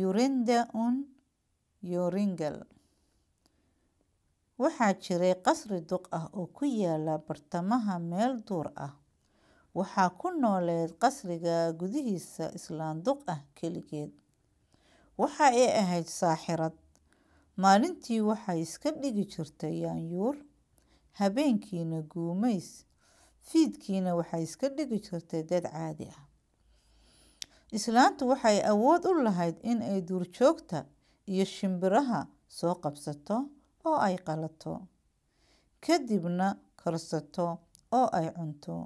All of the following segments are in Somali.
yurinda un yoringal waxaa jiray qasri duq ah oo ku yaala bartamaha meel duur ah waxaa ku nooleed qasriga gudihiisa islaan duq ah keligeed waxa ay ahayd saaxirad maalintii waxay iska dhigi jirtay yaanyuur habeenkiina guumays fiidkiina waxay iska dhigi jirtay dad caadi ah islaantu waxay awood u lahayd in ay duurjoogta iyo shimbiraha soo qabsato oo ay qalato kadibna karsato oo ay cunto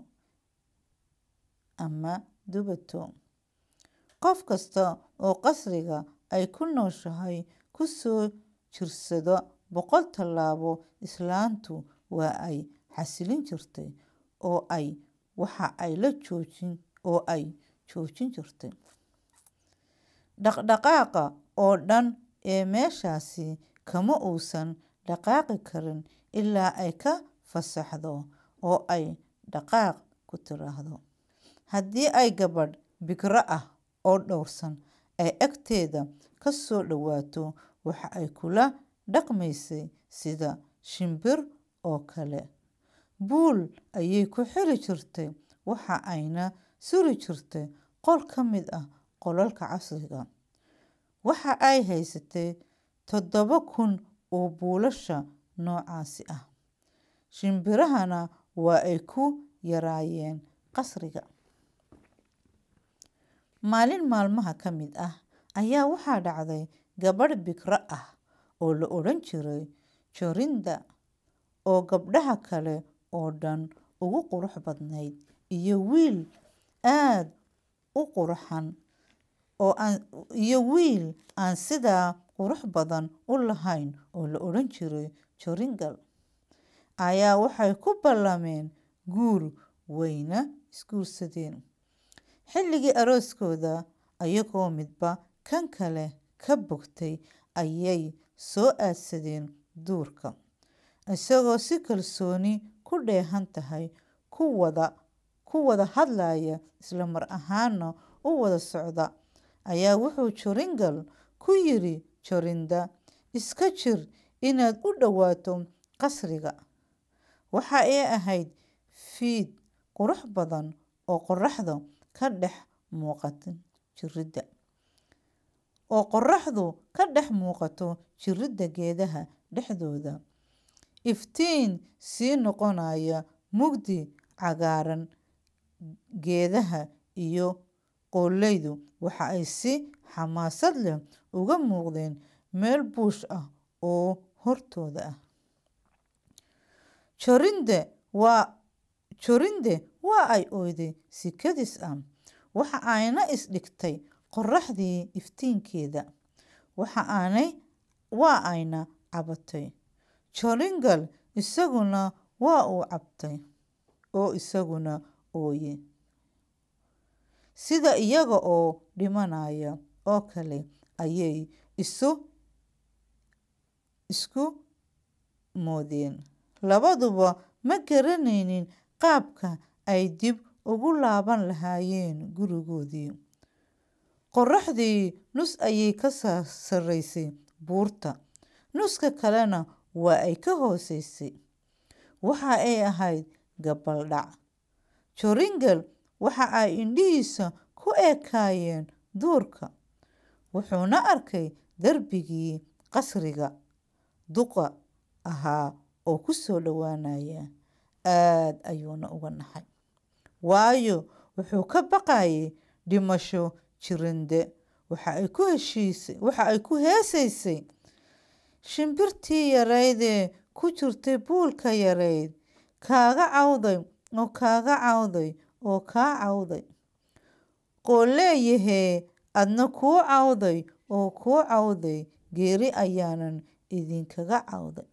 ama dubato qof kasta oo qasriga ay ku nooshahay ku soo jirsada boqol tallaabo islaantu waa ay xasilin jirtay oo ay waxa ay la joojin oo ay joojin jirtay dhaqdhaqaaqa oo dhan ee meeshaasi kama uusan dhaqaaqi karin ilaa ay ka fasaxdo oo ay dhaqaaq ku tiraahdo haddii ay gabadh bigro ah oo dhowrsan ay agteeda ka soo dhowaato waxa ay kula dhaqmaysay sida shimbir oo kale buul ayay ku xiri jirtay waxa ayna suri jirtay qol ka mid ah qolalka casriga waxa ay haysatay toddoba kun oo buulasha noocaasi ah shimbirahana waa ay ku yaraayeen qasriga maalin maalmaha ka mid ah ayaa waxaa dhacday gabadh bikro ah oo la odhan jiray jorinda oo gabdhaha kale oo dhan ugu qurux badnayd iyo wiil aada u qurxan oo iyo wiil aan sidaa qurux badan u lahayn oo la odhan jiray joringal ayaa waxay ku ballameen guur wayna isguursadeen xilligii arooskooda ayagoo midba kan kale ka bogtay ayay soo aadsadeen duurka isagoo si kalsooni ku dheehan tahay ku wada ku wada hadlaya islamar ahaana u wada socda ayaa wuxuu joringal ku yiri jorinda iska jir inaad u dhowaato qasriga waxa ay ahayd fiid qurux badan oo qoraxda ka dhex muuqato jiridda oo qoraxdu ka dhex muuqato jiridda geedaha dhexdooda iftiin sii noqonaya mugdi cagaaran geedaha iyo qoolleydu waxa ay si xamaasad leh uga muuqdeen meel buush ah oo hortooda ah jorinde waa ay ooyday sikadiis ah waxa ayna isdhigtay dhigtay qorraxdii iftiinkeeda waa ayna cabatay joringal isaguna waa uu cabtay oo isaguna ooye sida iyaga oo dhimanaya oo kale ayay isu isku moodeen labaduba ma garanaynin qaabka ay dib ugu laaban lahaayeen gurigoodii qorraxdii nus ayay ka sarraysay buurta nuska kalena waa ay ka hooseysay waxa ay ahayd gabaldhac joringel waxa ay indhihiisa ku eekaayeen duurka wuxuuna arkay darbigii qasriga duqa ahaa oo ku soo dhowaanaya aad ayuuna uga naxay waayo wuxuu ka baqayay dhimasho jirinde waxa ay ku heesaysay shimbirtii yaraydee ku jirtay buulka yarayd kaaga cawday oo kaaga cawday oo kaa cawday qoo leeyahee adna kuu cawday oo kuu cawday geeri ayaanan idinkaga cawday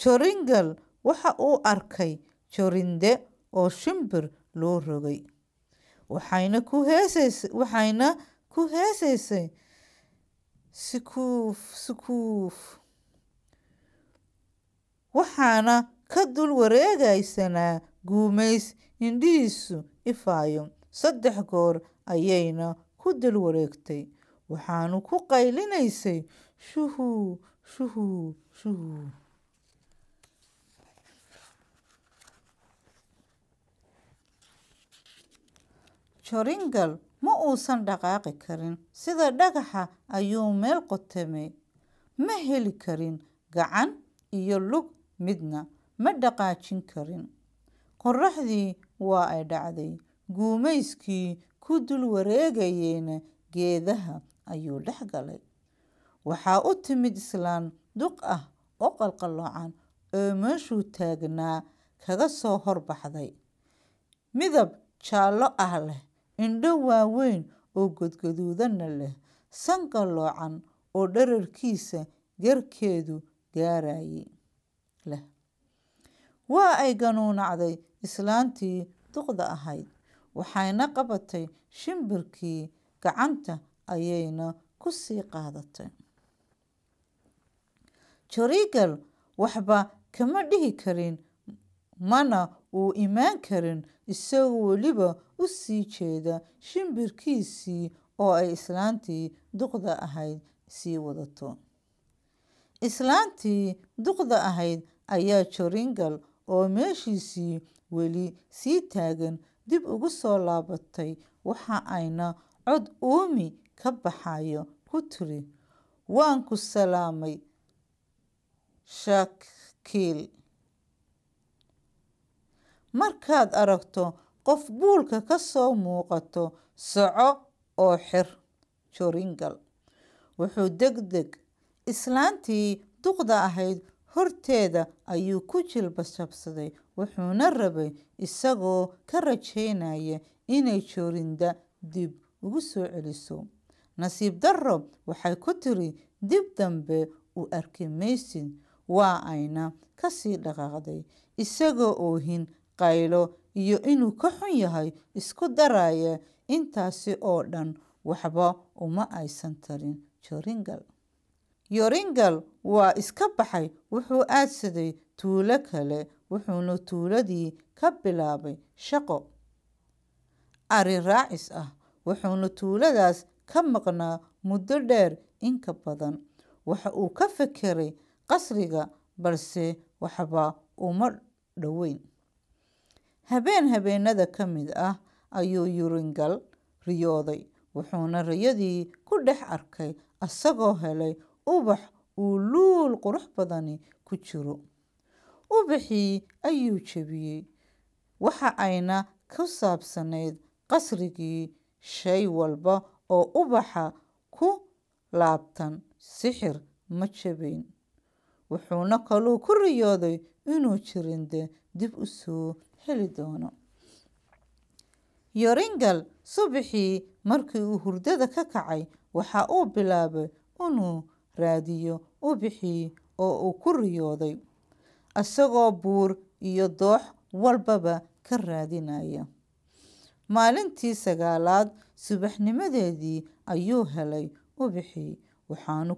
joringal waxa uu arkay jorinde oo shimbir loo rogay waxayna ku heesaysa si kuuf si kuuf waxaana ka dul wareegaysanaa guumays indhihiisu ifaayo saddex goor ayayna ku dul wareegtay waxaanu ku qaylinaysay shuhu shuhu shuhu joringal ma uusan dhaqaaqi karin sida dhagaxa ayuu meel qotamay ma heli karin gacan iyo lug midna ma dhaqaajin karin qorraxdii waa ay dhacday guumayskii ku dul wareegayeyna geedaha ayuu dhex galay waxaa u timid islaan duq ah oo qalqaloocan oo meeshuu taagnaa kaga soo horbaxday midab jaallo ah leh indho waaweyn oo godgaduudana leh sanqaloocan oo dherarkiisa garkeedu gaarayay leh waa ay ganuunacday islaantii duqda ahayd waxayna qabatay shimbirkii gacanta ayayna ku sii qaadatay jorigal waxba kama dhihi karin mana uu imaan karin isagoo weliba u sii jeeda shimbirkiisii oo ay islaantii duqda ahayd sii wadato islaantii duqda ahayd ayaa joringal oo meeshiisii weli sii taagan dib ugu soo laabatay waxa ayna cod uumi ka baxayo ku tiri waan ku salaamay shakiil markaad aragto qof buulka ka soo muuqato soco oo xir joringal wuxuu deg deg islaantii duqda ahayd horteeda ayuu ku jilbasabsaday wuxuuna rabay isagoo ka rajaynaya inay joorinda dib ugu soo celiso nasiib darro waxay ku tiri dib dambe u arki maysid waa ayna kasii dhaqaaqday isagoo oohin qaylo iyo inuu ka xun yahay isku daraya intaasi oo dhan waxba uma aysan tarin joringal yoringal waa iska baxay wuxuu aadsaday tuulo kale wuxuuna tuuladii ka bilaabay shaqo ari raacis ah wuxuuna tuuladaas ka maqnaa muddo dheer inka badan waxa uu ka fekeray qasriga balse waxba uma dhoweyn habeen habeenada ka mid ah ayuu yuringal riyooday wuxuuna riyadii ku dhex arkay isagoo helay ubax uu luul qurux badani ku jiro ubaxii ayuu jebiyey waxa ayna ku saabsanayd qasrigii shay walba oo ubaxa ku laabtan sixir ma jabayn wuxuuna kaluu ku riyooday inuu jirinde dib u soo heli doono yoringal subaxii markii uu hurdada ka kacay waxa uu bilaabay inuu raadiyo u bixiyey oo uu ku riyooday isagoo buur iyo doox walbaba ka raadinaya maalintii sagaalaad subaxnimadeedii ayuu helay ubixii waxaanu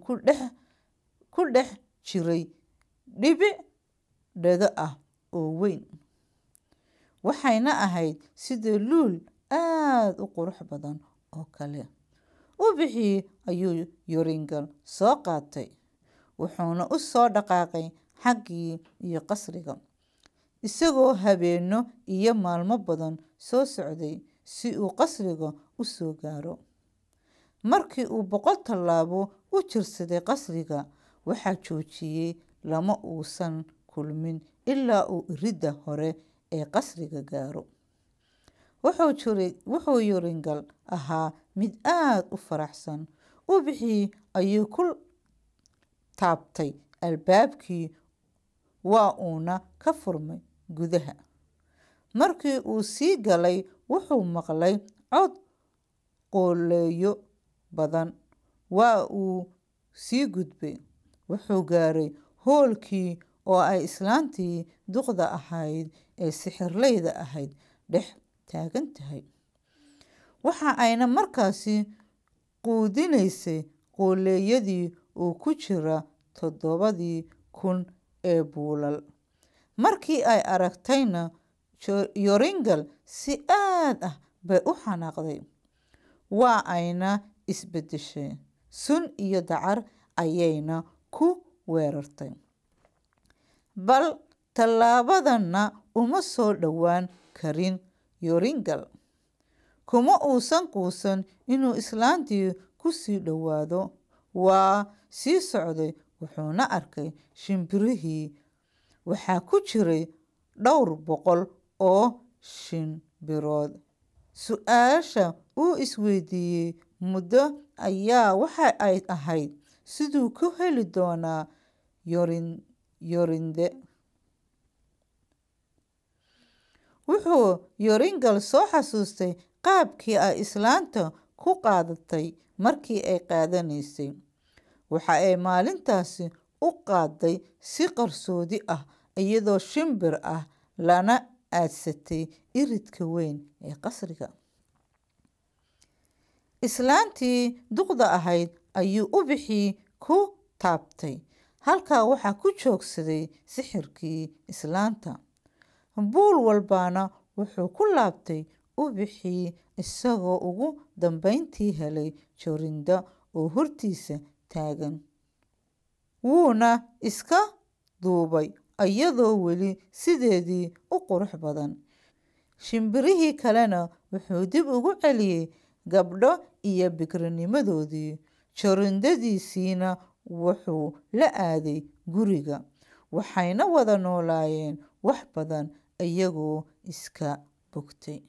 ku dhex jiray dhibic dhado ah oo weyn waxayna ahayd sida luul aada u qurux badan oo kale u bixiyey ayuu yuringal soo qaatay wuxuuna u soo dhaqaaqay xaggii iyo qasriga isagoo habeenno iyo maalmo badan soo socday si uu qasriga u soo gaaro markii uu boqol tallaabo u jirsaday qasriga waxaa joojiyey lama uusan kulmin ilaa uu iridda hore ee qasriga gaaro wuxuu yuuringal ahaa mid aada u faraxsan ubixii ayuu ku taabtay albaabkii waa uuna ka furmay gudaha markii uu sii galay wuxuu maqlay cod qooleeyo badan waa uu sii gudbay wuxuu gaaray hoolkii oo ay islaantii duqda ahayd ee sixirleyda ahayd dhex taagan tahay waxa ayna markaasi quudinaysay qooleeyadii uu ku jira toddobadii kun ee buulal markii ay aragtayna yoringal si aad ah bay u xanaaqday waa ayna isbedeshay sun iyo dacar ayayna ku weerartay bal tallaabadanna uma soo dhowaan karin yoringal kuma uusan quusan inuu islaantii ku sii dhowaado waa sii socday wuxuuna arkay shimbirihii waxaa ku jiray dhowr boqol oo shimbirood su-aasha uu isweydiiyey muddo ayaa waxa ay ahayd siduu ku heli doonaa yorinde wuxuu yoringal soo xasuustay qaabkii ay islaanta ku qaadatay markii ay qaadanaysay waxa ay maalintaasi u qaaday si qarsoodi ah iyadoo shimbir ah lana aadsatay iridka weyn ee qasriga islaantii duqda ahayd ayuu ubixii ku taabtay halkaa waxaa ku joogsaday sixirkii islaanta buul walbaana wuxuu ku laabtay ubixii isagoo ugu dambayntii helay jorinda oo hortiisa taagan wuuna iska duubay iyadoo weli sideedii u qurux badan shimbirihii kalena wuxuu dib ugu celiyey gabdho iyo bikrinimadoodii jorindadiisiina wuxuu la aaday guriga waxayna wada noolaayeen wax badan iyagoo iska bogtay